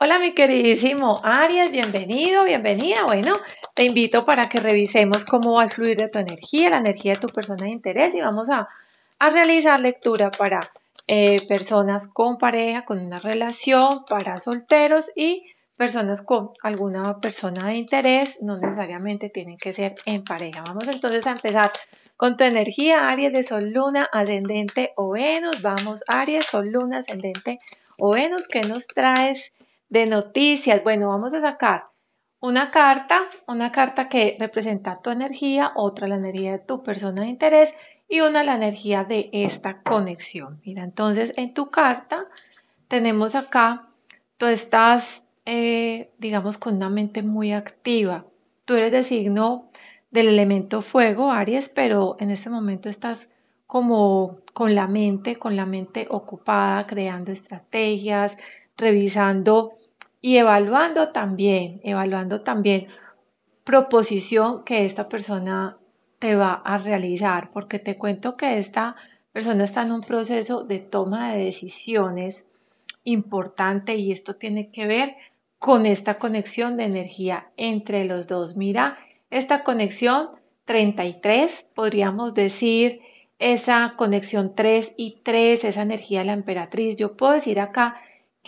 Hola mi queridísimo Aries, bienvenido, bienvenida. Bueno, te invito para que revisemos cómo va a fluir de tu energía, la energía de tu persona de interés y vamos a, realizar lectura para eh, personas con pareja, con una relación, para solteros y personas con alguna persona de interés. No necesariamente tienen que ser en pareja. Vamos entonces a empezar con tu energía Aries de Sol, Luna, Ascendente o Venus. Vamos Aries, Sol, Luna, Ascendente o Venus. ¿Qué nos traes? de noticias. Bueno, vamos a sacar una carta, una carta que representa tu energía, otra la energía de tu persona de interés y una la energía de esta conexión. Mira, entonces en tu carta tenemos acá, tú estás, eh, digamos, con una mente muy activa. Tú eres de signo del elemento fuego, Aries, pero en este momento estás como con la mente, con la mente ocupada, creando estrategias, revisando y evaluando también, evaluando también proposición que esta persona te va a realizar, porque te cuento que esta persona está en un proceso de toma de decisiones importante y esto tiene que ver con esta conexión de energía entre los dos. Mira, esta conexión 33, podríamos decir, esa conexión 3 y 3, esa energía de la emperatriz. Yo puedo decir acá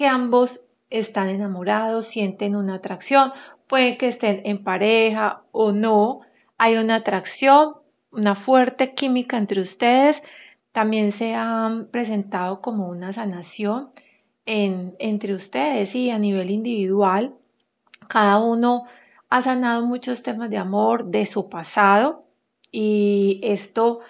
que ambos están enamorados, sienten una atracción, pueden que estén en pareja o no, hay una atracción, una fuerte química entre ustedes, también se han presentado como una sanación entre ustedes y a nivel individual, cada uno ha sanado muchos temas de amor de su pasado y esto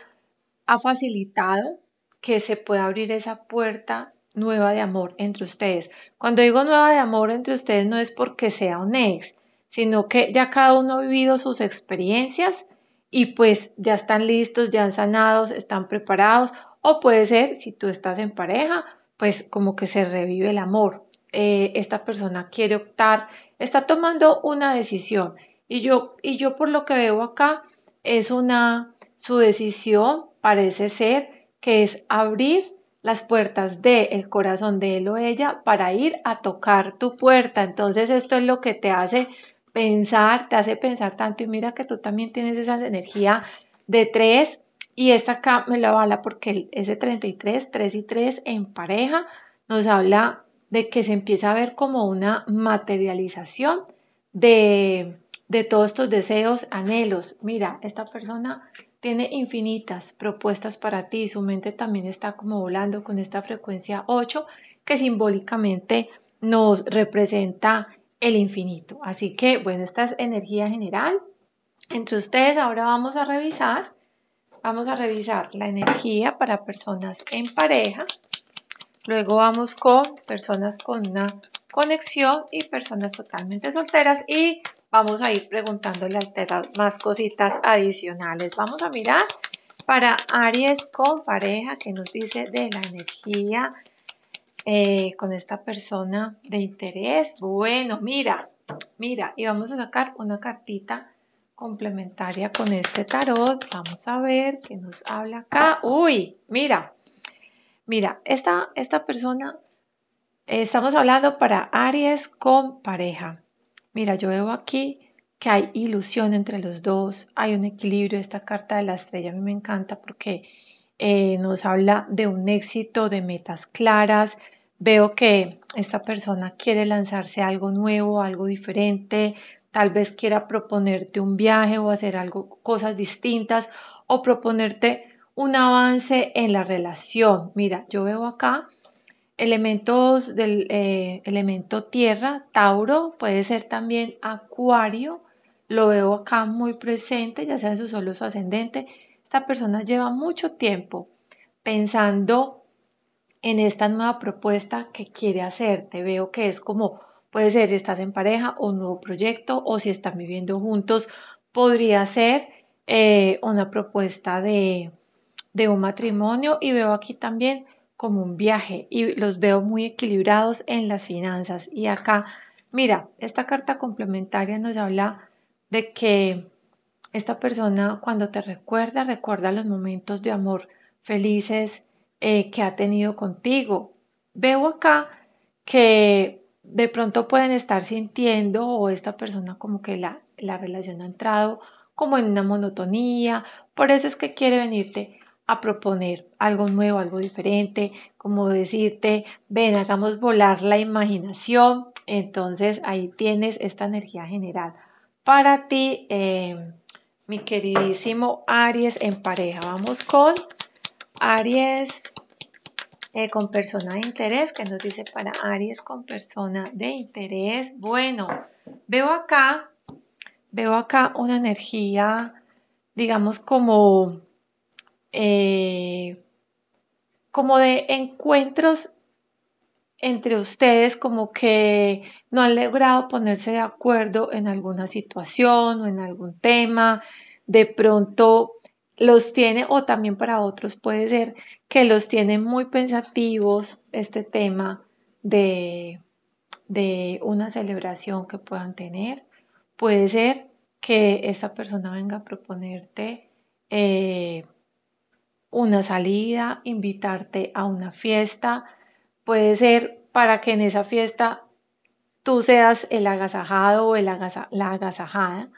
ha facilitado que se pueda abrir esa puerta nueva de amor entre ustedes. Cuando digo nueva de amor entre ustedes no es porque sea un ex, sino que ya cada uno ha vivido sus experiencias y pues ya están listos, ya han sanados, están preparados. O puede ser, si tú estás en pareja, pues como que se revive el amor. Eh, esta persona quiere optar, está tomando una decisión. Y yo, y yo por lo que veo acá, es una, su decisión parece ser que es abrir las puertas del el corazón de él o ella para ir a tocar tu puerta. Entonces esto es lo que te hace pensar, te hace pensar tanto y mira que tú también tienes esa energía de tres y esta acá me lo avala porque ese 33, 3 y 3 en pareja nos habla de que se empieza a ver como una materialización de, de todos tus deseos, anhelos. Mira, esta persona tiene infinitas propuestas para ti. Su mente también está como volando con esta frecuencia 8 que simbólicamente nos representa el infinito. Así que, bueno, esta es energía general. Entre ustedes ahora vamos a revisar, vamos a revisar la energía para personas en pareja. Luego vamos con personas con una conexión y personas totalmente solteras y vamos a ir preguntándole más cositas adicionales. Vamos a mirar para Aries con pareja que nos dice de la energía eh, con esta persona de interés. Bueno, mira, mira, y vamos a sacar una cartita complementaria con este tarot. Vamos a ver qué nos habla acá. Uy, mira, mira, esta, esta persona, eh, estamos hablando para Aries con pareja mira, yo veo aquí que hay ilusión entre los dos, hay un equilibrio. Esta carta de la estrella a mí me encanta porque eh, nos habla de un éxito, de metas claras. Veo que esta persona quiere lanzarse algo nuevo, algo diferente, tal vez quiera proponerte un viaje o hacer algo, cosas distintas o proponerte un avance en la relación. Mira, yo veo acá elementos del eh, elemento tierra, Tauro, puede ser también Acuario, lo veo acá muy presente, ya sea en su sol o su ascendente. Esta persona lleva mucho tiempo pensando en esta nueva propuesta que quiere hacer te Veo que es como, puede ser si estás en pareja o un nuevo proyecto o si están viviendo juntos, podría ser eh, una propuesta de, de un matrimonio y veo aquí también como un viaje y los veo muy equilibrados en las finanzas. Y acá, mira, esta carta complementaria nos habla de que esta persona cuando te recuerda, recuerda los momentos de amor felices eh, que ha tenido contigo. Veo acá que de pronto pueden estar sintiendo o esta persona como que la relación ha entrado como en una monotonía, por eso es que quiere venirte a proponer algo nuevo, algo diferente, como decirte, ven, hagamos volar la imaginación. Entonces ahí tienes esta energía general para ti, em, mi queridísimo Aries en pareja. Vamos con Aries eh, con persona de interés, que nos dice para Aries con persona de interés. Bueno, veo acá, veo acá una energía, digamos, como eh, como de encuentros entre ustedes como que no han logrado ponerse de acuerdo en alguna situación o en algún tema, de pronto los tiene o también para otros puede ser que los tiene muy pensativos este tema de, de una celebración que puedan tener. Puede ser que esta persona venga a proponerte eh, una salida, invitarte a una fiesta, puede ser para que en esa fiesta tú seas el agasajado o la agasajada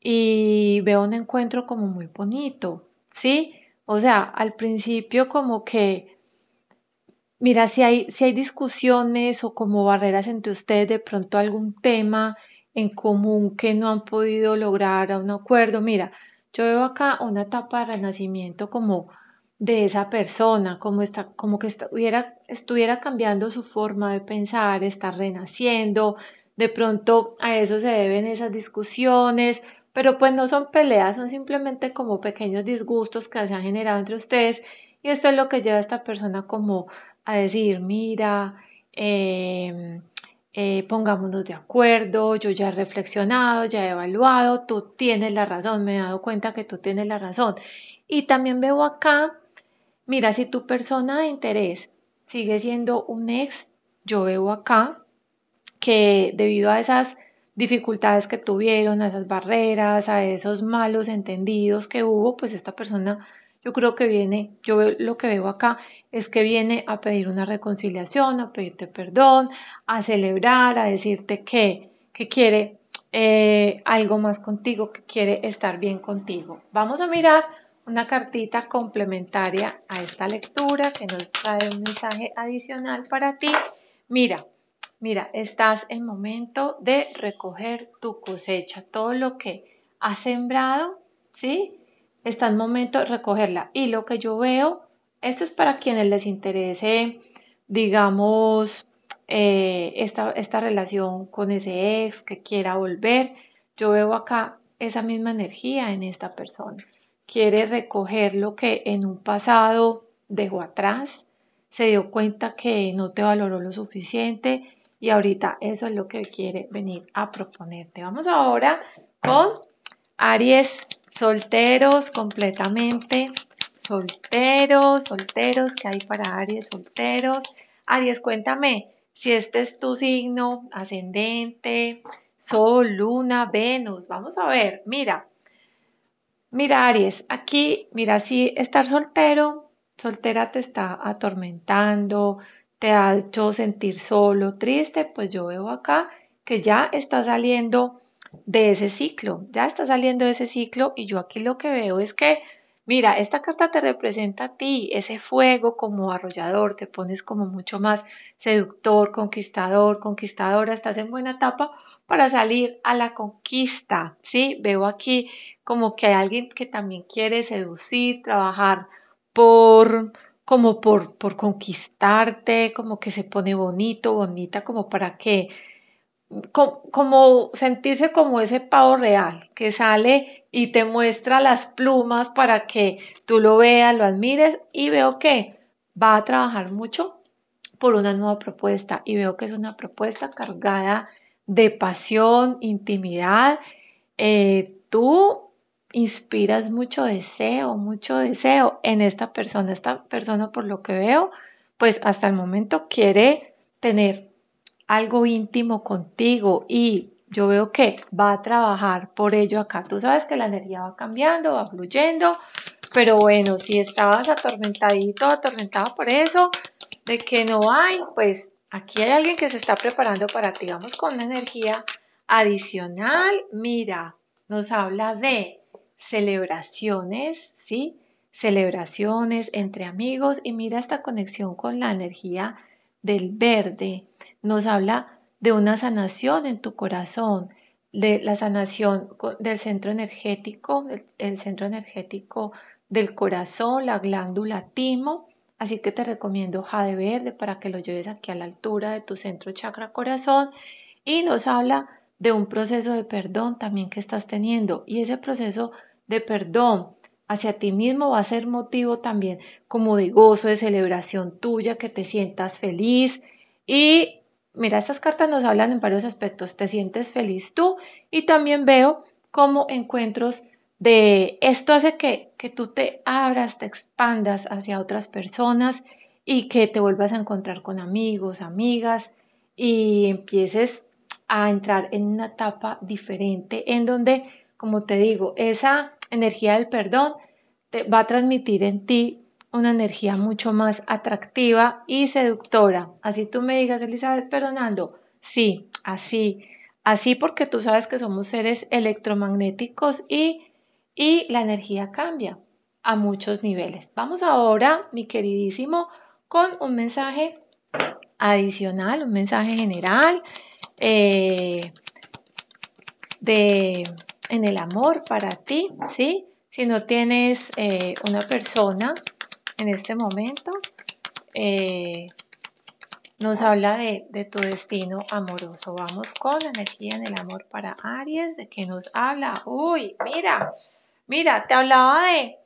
y veo un encuentro como muy bonito, ¿sí? O sea, al principio como que, mira, si hay, si hay discusiones o como barreras entre ustedes, de pronto algún tema en común que no han podido lograr a un acuerdo, mira, yo veo acá una etapa de renacimiento como de esa persona, como, está, como que estuviera, estuviera cambiando su forma de pensar, está renaciendo, de pronto a eso se deben esas discusiones, pero pues no son peleas, son simplemente como pequeños disgustos que se han generado entre ustedes y esto es lo que lleva a esta persona como a decir, mira, eh, eh, pongámonos de acuerdo, yo ya he reflexionado, ya he evaluado, tú tienes la razón, me he dado cuenta que tú tienes la razón. Y también veo acá, mira, si tu persona de interés sigue siendo un ex, yo veo acá que debido a esas dificultades que tuvieron, a esas barreras, a esos malos entendidos que hubo, pues esta persona yo creo que viene, yo lo que veo acá es que viene a pedir una reconciliación, a pedirte perdón, a celebrar, a decirte que, que quiere eh, algo más contigo, que quiere estar bien contigo. Vamos a mirar una cartita complementaria a esta lectura que nos trae un mensaje adicional para ti. Mira, mira, estás en momento de recoger tu cosecha, todo lo que has sembrado, ¿sí? está en momento de recogerla. Y lo que yo veo, esto es para quienes les interese, digamos, eh, esta, esta relación con ese ex que quiera volver. Yo veo acá esa misma energía en esta persona. Quiere recoger lo que en un pasado dejó atrás, se dio cuenta que no te valoró lo suficiente y ahorita eso es lo que quiere venir a proponerte. Vamos ahora con Aries solteros completamente, solteros, solteros, ¿qué hay para Aries? Solteros. Aries, cuéntame si este es tu signo ascendente, Sol, Luna, Venus. Vamos a ver, mira, mira Aries, aquí, mira, si estar soltero, soltera te está atormentando, te ha hecho sentir solo, triste, pues yo veo acá que ya está saliendo de ese ciclo. Ya está saliendo de ese ciclo y yo aquí lo que veo es que, mira, esta carta te representa a ti, ese fuego como arrollador, te pones como mucho más seductor, conquistador, conquistadora, estás en buena etapa para salir a la conquista, ¿sí? Veo aquí como que hay alguien que también quiere seducir, trabajar por como por, por conquistarte, como que se pone bonito, bonita, como para que como, sentirse como ese pavo real que sale y te muestra las plumas para que tú lo veas, lo admires y veo que va a trabajar mucho por una nueva propuesta y veo que es una propuesta cargada de pasión, intimidad. Eh, tú inspiras mucho deseo, mucho deseo en esta persona. Esta persona, por lo que veo, pues hasta el momento quiere tener algo íntimo contigo y yo veo que va a trabajar por ello acá. Tú sabes que la energía va cambiando, va fluyendo, pero bueno, si estabas atormentadito, atormentado por eso, de que no hay, pues aquí hay alguien que se está preparando para ti. Vamos con una energía adicional. Mira, nos habla de celebraciones, ¿sí? Celebraciones entre amigos y mira esta conexión con la energía del verde nos habla de una sanación en tu corazón, de la sanación del centro energético, el, centro energético del corazón, la glándula timo. Así que te recomiendo jade verde para que lo lleves aquí a la altura de tu centro chakra corazón y nos habla de un proceso de perdón también que estás teniendo y ese proceso de perdón hacia ti mismo va a ser motivo también como de gozo, de celebración tuya, que te sientas feliz y mira, estas cartas nos hablan en varios aspectos. Te sientes feliz tú y también veo cómo encuentros de esto hace que, que tú te abras, te expandas hacia otras personas y que te vuelvas a encontrar con amigos, amigas y empieces a entrar en una etapa diferente en donde, como te digo, esa energía del perdón te va a transmitir en ti una energía mucho más atractiva y seductora. Así tú me digas, Elizabeth, perdonando, sí, así, así porque tú sabes que somos seres electromagnéticos y, y la energía cambia a muchos niveles. Vamos ahora, mi queridísimo, con un mensaje adicional, un mensaje general eh, en el amor para ti, Si no tienes eh, una persona en este momento eh, nos habla de, tu destino amoroso. Vamos con la energía en el amor para Aries, de que nos habla. Uy, mira, mira, te hablaba de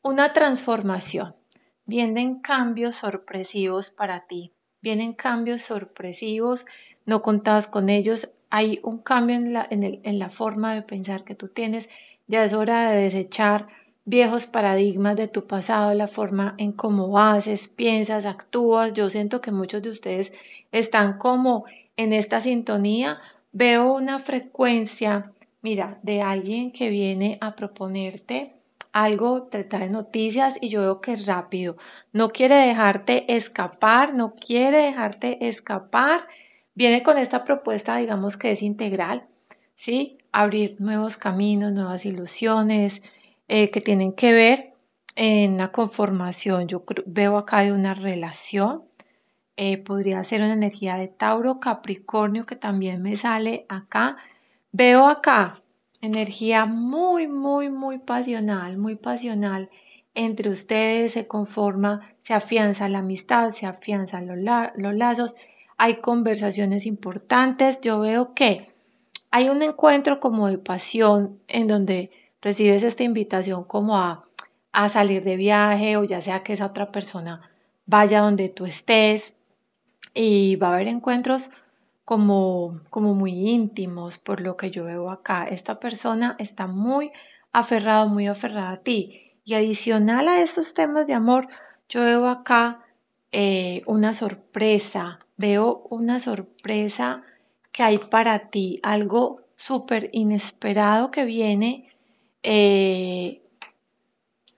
una transformación. Vienen cambios sorpresivos para ti. Vienen cambios sorpresivos, no contabas con ellos. Hay un cambio en la forma de pensar que tú tienes. Ya es hora de desechar viejos paradigmas de tu pasado, la forma en cómo haces, piensas, actúas. Yo siento que muchos de ustedes están como en esta sintonía. Veo una frecuencia, mira, de alguien que viene a proponerte algo, te trae noticias y yo veo que es rápido. No quiere dejarte escapar, no quiere dejarte escapar. Viene con esta propuesta, digamos que es integral, ¿sí? Abrir nuevos caminos, nuevas ilusiones, eh, que tienen que ver en la conformación. Yo veo acá de una relación. Eh, podría ser una energía de Tauro, Capricornio, que también me sale acá. Veo acá energía muy, muy, muy pasional, muy pasional. Entre ustedes se conforma, se afianza la amistad, se afianzan los lazos, hay conversaciones importantes. Yo veo que hay un encuentro como de pasión en donde recibes esta invitación como a, a salir de viaje o ya sea que esa otra persona vaya donde tú estés y va a haber encuentros como, como muy íntimos por lo que yo veo acá. Esta persona está muy aferrado, muy aferrada a ti. Y adicional a estos temas de amor, yo veo acá eh, una sorpresa, veo una sorpresa que hay para ti, algo súper inesperado que viene eh,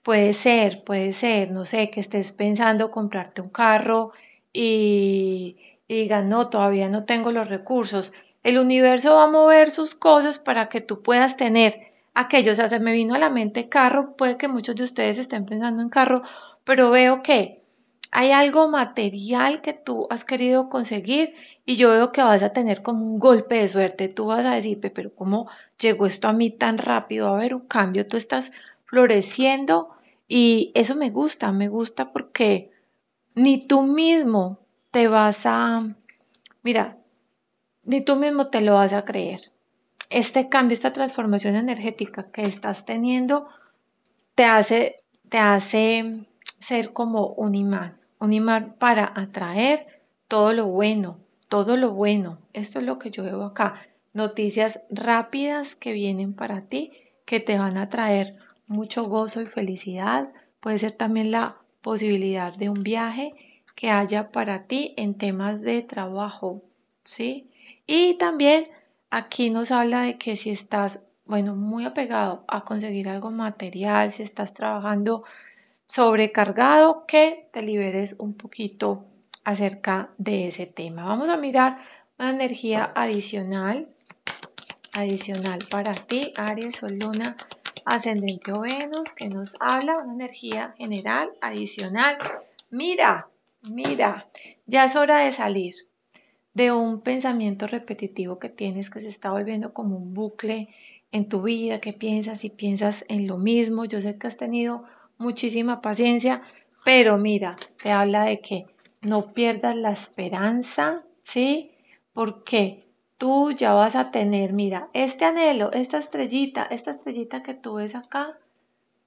puede ser, puede ser, no sé, que estés pensando comprarte un carro y, y digas, no, todavía no tengo los recursos. El universo va a mover sus cosas para que tú puedas tener aquello. O sea, se me vino a la mente carro, puede que muchos de ustedes estén pensando en carro, pero veo que hay algo material que tú has querido conseguir y yo veo que vas a tener como un golpe de suerte. Tú vas a decir, pero ¿cómo llegó esto a mí tan rápido? A ver, un cambio, tú estás floreciendo y eso me gusta, me gusta porque ni tú mismo te vas a, mira, ni tú mismo te lo vas a creer. Este cambio, esta transformación energética que estás teniendo, te hace, te hace ser como un imán, un imán para atraer todo lo bueno, todo lo bueno. Esto es lo que yo veo acá. Noticias rápidas que vienen para ti, que te van a traer mucho gozo y felicidad. Puede ser también la posibilidad de un viaje que haya para ti en temas de trabajo, ¿sí? Y también aquí nos habla de que si estás, bueno, muy apegado a conseguir algo material, si estás trabajando sobrecargado que te liberes un poquito acerca de ese tema. Vamos a mirar una energía adicional, adicional para ti, Aries, Sol, Luna, Ascendente o Venus, que nos habla una energía general, adicional. Mira, mira, ya es hora de salir de un pensamiento repetitivo que tienes que se está volviendo como un bucle en tu vida, que piensas y piensas en lo mismo. Yo sé que has tenido muchísima paciencia, pero mira, te habla de que no pierdas la esperanza, ¿sí? Porque tú ya vas a tener, mira, este anhelo, esta estrellita, esta estrellita que tú ves acá,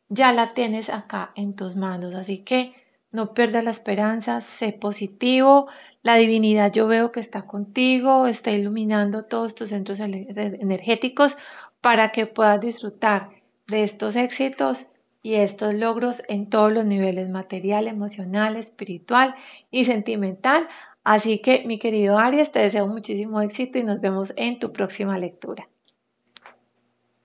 ya la tienes acá en tus manos. Así que no pierdas la esperanza, sé positivo. La divinidad yo veo que está contigo, está iluminando todos tus centros energéticos para que puedas disfrutar de estos éxitos y estos logros en todos los niveles material, emocional, espiritual y sentimental. Así que mi querido Aries, te deseo muchísimo éxito y nos vemos en tu próxima lectura.